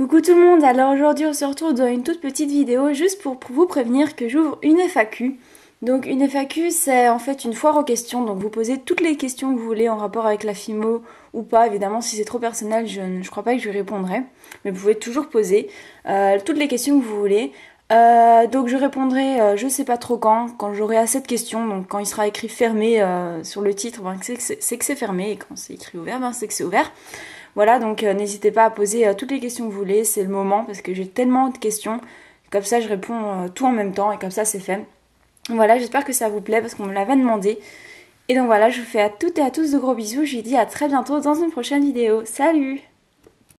Coucou tout le monde, alors aujourd'hui on se retrouve dans une toute petite vidéo juste pour vous prévenir que j'ouvre une FAQ. Donc une FAQ c'est en fait une foire aux questions, donc vous posez toutes les questions que vous voulez en rapport avec la FIMO ou pas, évidemment si c'est trop personnel je ne crois pas que je répondrai, mais vous pouvez toujours poser euh, toutes les questions que vous voulez. Euh, donc je répondrai euh, je sais pas trop quand, quand j'aurai assez de questions, donc quand il sera écrit fermé sur le titre, ben, c'est que c'est fermé et quand c'est écrit ouvert, ben, c'est que c'est ouvert. Voilà, donc euh, n'hésitez pas à poser euh, toutes les questions que vous voulez, c'est le moment parce que j'ai tellement de questions. Comme ça, je réponds euh, tout en même temps et comme ça, c'est fait. Voilà, j'espère que ça vous plaît parce qu'on me l'avait demandé. Et donc voilà, je vous fais à toutes et à tous de gros bisous. Je vous dis à très bientôt dans une prochaine vidéo. Salut